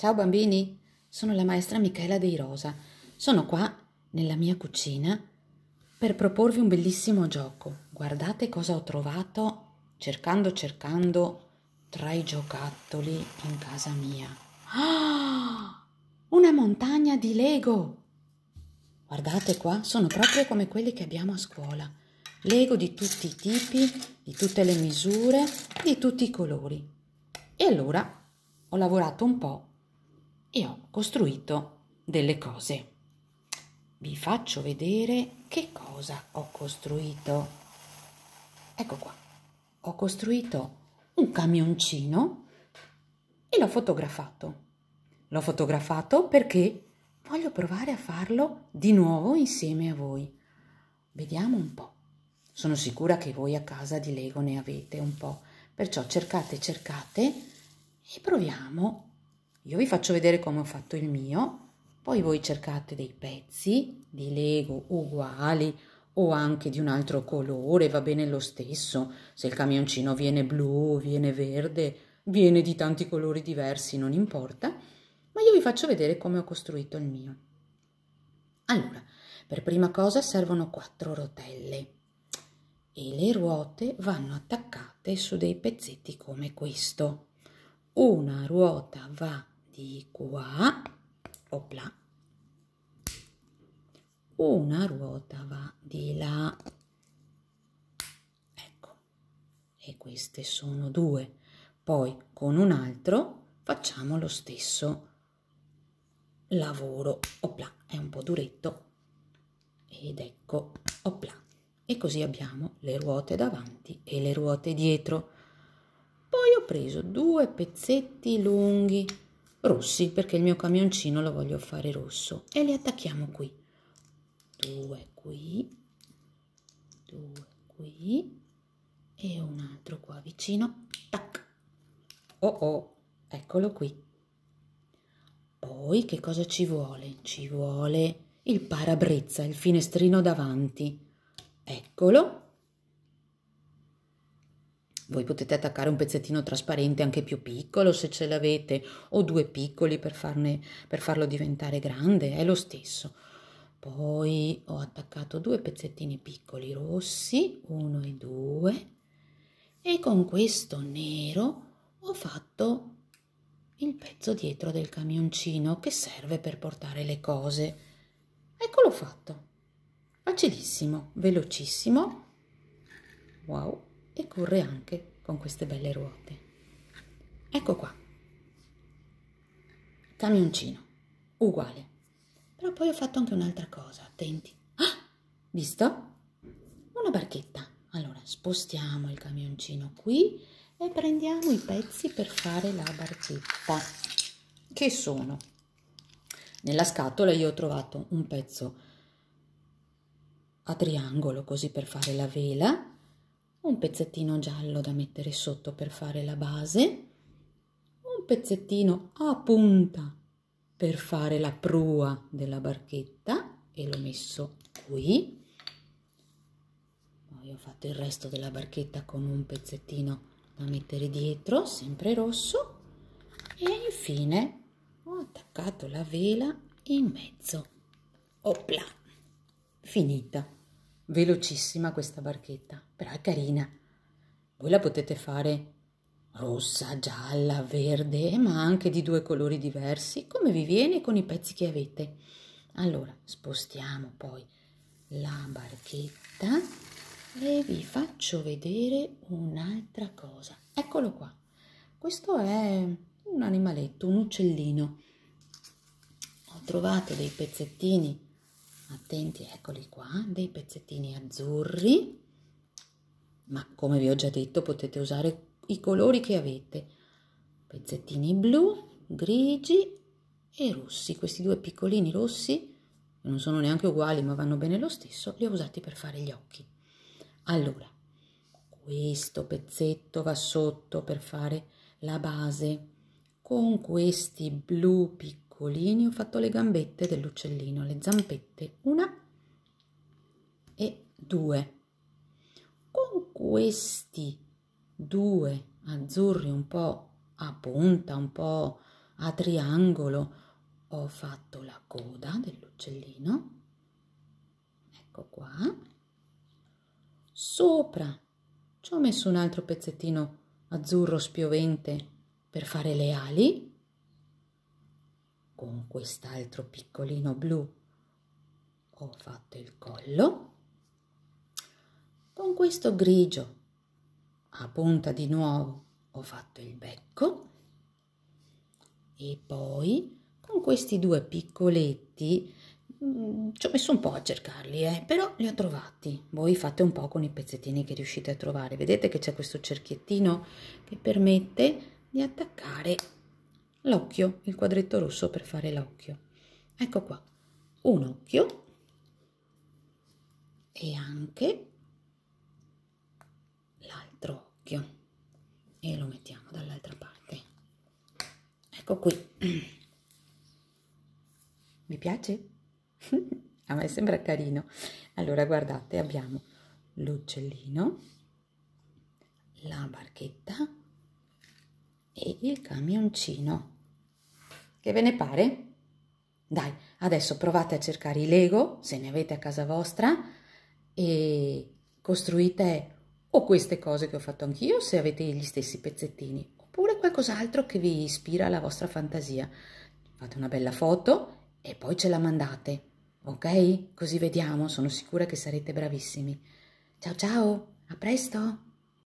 Ciao bambini, sono la maestra Michela Dei Rosa. Sono qua, nella mia cucina, per proporvi un bellissimo gioco. Guardate cosa ho trovato cercando, cercando tra i giocattoli in casa mia. Ah, una montagna di Lego! Guardate qua, sono proprio come quelli che abbiamo a scuola. Lego di tutti i tipi, di tutte le misure, di tutti i colori. E allora ho lavorato un po' e ho costruito delle cose. Vi faccio vedere che cosa ho costruito. Ecco qua, ho costruito un camioncino e l'ho fotografato. L'ho fotografato perché voglio provare a farlo di nuovo insieme a voi. Vediamo un po'. Sono sicura che voi a casa di Lego ne avete un po', perciò cercate, cercate e proviamo io vi faccio vedere come ho fatto il mio, poi voi cercate dei pezzi di Lego uguali o anche di un altro colore, va bene lo stesso, se il camioncino viene blu, viene verde, viene di tanti colori diversi, non importa, ma io vi faccio vedere come ho costruito il mio. Allora, per prima cosa servono quattro rotelle e le ruote vanno attaccate su dei pezzetti come questo una ruota va di qua, opla, una ruota va di là. Ecco, e queste sono due. Poi con un altro facciamo lo stesso lavoro. Opla, è un po' duretto. Ed ecco, opla. E così abbiamo le ruote davanti e le ruote dietro preso due pezzetti lunghi rossi perché il mio camioncino lo voglio fare rosso e li attacchiamo qui due qui due qui e un altro qua vicino tac oh oh eccolo qui poi che cosa ci vuole ci vuole il parabrezza il finestrino davanti eccolo voi potete attaccare un pezzettino trasparente anche più piccolo se ce l'avete o due piccoli per, farne, per farlo diventare grande, è lo stesso. Poi ho attaccato due pezzettini piccoli rossi, uno e due, e con questo nero ho fatto il pezzo dietro del camioncino che serve per portare le cose. Eccolo fatto. Facilissimo, velocissimo. Wow corre anche con queste belle ruote. Ecco qua. Camioncino, uguale. Però poi ho fatto anche un'altra cosa, attenti. Ah, visto? Una barchetta. Allora, spostiamo il camioncino qui e prendiamo i pezzi per fare la barchetta. Che sono? Nella scatola io ho trovato un pezzo a triangolo così per fare la vela un pezzettino giallo da mettere sotto per fare la base, un pezzettino a punta per fare la prua della barchetta e l'ho messo qui. Poi ho fatto il resto della barchetta con un pezzettino da mettere dietro, sempre rosso, e infine ho attaccato la vela in mezzo. Opla! Finita! velocissima questa barchetta, però è carina. Voi la potete fare rossa, gialla, verde, ma anche di due colori diversi, come vi viene con i pezzi che avete. Allora, spostiamo poi la barchetta e vi faccio vedere un'altra cosa. Eccolo qua. Questo è un animaletto, un uccellino. Ho trovato dei pezzettini attenti eccoli qua dei pezzettini azzurri ma come vi ho già detto potete usare i colori che avete pezzettini blu grigi e rossi questi due piccolini rossi non sono neanche uguali ma vanno bene lo stesso li ho usati per fare gli occhi allora questo pezzetto va sotto per fare la base con questi blu piccolini piccolini ho fatto le gambette dell'uccellino le zampette una e due con questi due azzurri un po a punta un po a triangolo ho fatto la coda dell'uccellino ecco qua sopra ci ho messo un altro pezzettino azzurro spiovente per fare le ali con quest'altro piccolino blu ho fatto il collo con questo grigio a punta di nuovo ho fatto il becco e poi con questi due piccoletti mm, ci ho messo un po' a cercarli, eh, però li ho trovati. Voi fate un po' con i pezzettini che riuscite a trovare. Vedete che c'è questo cerchiettino che permette di attaccare l'occhio, il quadretto rosso per fare l'occhio. Ecco qua, un occhio e anche l'altro occhio e lo mettiamo dall'altra parte. Ecco qui. Mi piace? A me sembra carino. Allora guardate, abbiamo l'uccellino, la barchetta, e il camioncino. Che ve ne pare? Dai, adesso provate a cercare i Lego, se ne avete a casa vostra, e costruite o queste cose che ho fatto anch'io, se avete gli stessi pezzettini, oppure qualcos'altro che vi ispira la vostra fantasia. Fate una bella foto e poi ce la mandate, ok? Così vediamo, sono sicura che sarete bravissimi. Ciao ciao, a presto!